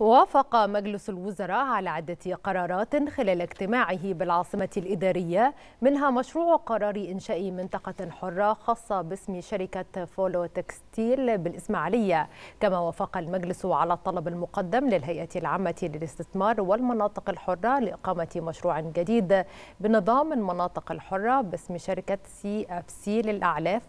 وافق مجلس الوزراء على عدة قرارات خلال اجتماعه بالعاصمة الإدارية منها مشروع قرار إنشاء منطقة حرة خاصة باسم شركة فولو تكستيل بالإسماعيلية كما وافق المجلس على الطلب المقدم للهيئة العامة للاستثمار والمناطق الحرة لإقامة مشروع جديد بنظام المناطق الحرة باسم شركة سي أف سي للأعلاف